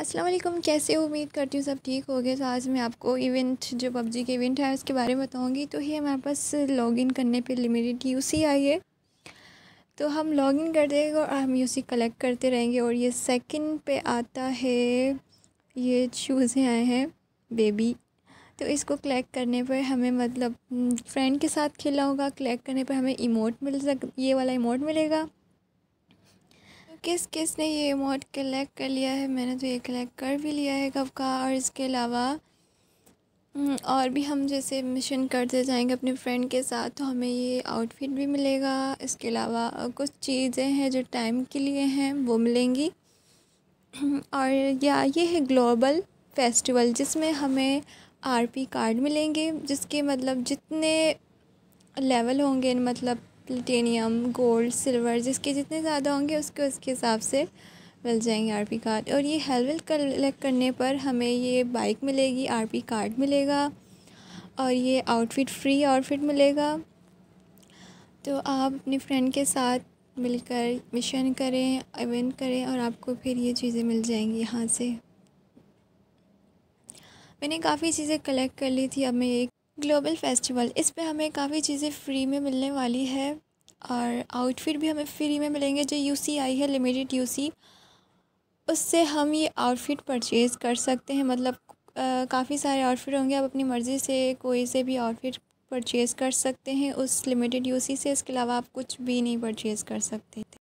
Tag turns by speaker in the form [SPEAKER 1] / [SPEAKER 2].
[SPEAKER 1] अस्सलाम वालेकुम कैसे उम्मीद करती हूँ सब ठीक हो गए तो आज मैं आपको इवेंट जो पबजी के इवेंट है उसके बारे में बताऊँगी तो ये हमारे पास लॉगिन करने पे लिमिटेड यूसी आई है तो हम लॉगिन कर देंगे और हम यूसी कलेक्ट करते रहेंगे और ये सेकंड पे आता है ये शूज़ आए हैं बेबी तो इसको कलेक्ट करने पर हमें मतलब फ्रेंड के साथ खेला होगा कलेक्ट करने पर हमें इमोट मिल सक ये वाला इमोट मिलेगा किस किस ने ये इमोट कलेक्ट कर लिया है मैंने तो ये कलेक्ट कर भी लिया है कब का और इसके अलावा हम्म, और भी हम जैसे मिशन करते जाएंगे अपने फ्रेंड के साथ तो हमें ये आउटफिट भी मिलेगा इसके अलावा कुछ चीज़ें हैं जो टाइम के लिए हैं वो मिलेंगी और या ये है ग्लोबल फेस्टिवल जिसमें हमें आरपी कार्ड मिलेंगे जिसके मतलब जितने लेवल होंगे मतलब प्लेटेनियम गोल्ड सिल्वर जिसके जितने ज़्यादा होंगे उसके उसके हिसाब से मिल जाएंगे आरपी कार्ड और ये हेलवेल कलेक्ट करने पर हमें ये बाइक मिलेगी आरपी कार्ड मिलेगा और ये आउटफिट फ्री आउटफिट मिलेगा तो आप अपने फ्रेंड के साथ मिलकर मिशन करें इवेंट करें और आपको फिर ये चीज़ें मिल जाएंगी यहाँ से मैंने काफ़ी चीज़ें कलेक्ट कर ली थी अब मैं एक ग्लोबल फेस्टिवल इस पे हमें काफ़ी चीज़ें फ्री में मिलने वाली है और आउटफिट भी हमें फ्री में मिलेंगे जो सी आई है लिमिटेड यूसी उससे हम ये आउटफिट परचेज़ कर सकते हैं मतलब काफ़ी सारे आउटफिट होंगे आप अपनी मर्ज़ी से कोई से भी आउटफिट परचेज़ कर सकते हैं उस लिमिटेड यूसी से इसके अलावा आप कुछ भी नहीं परचेज़ कर सकते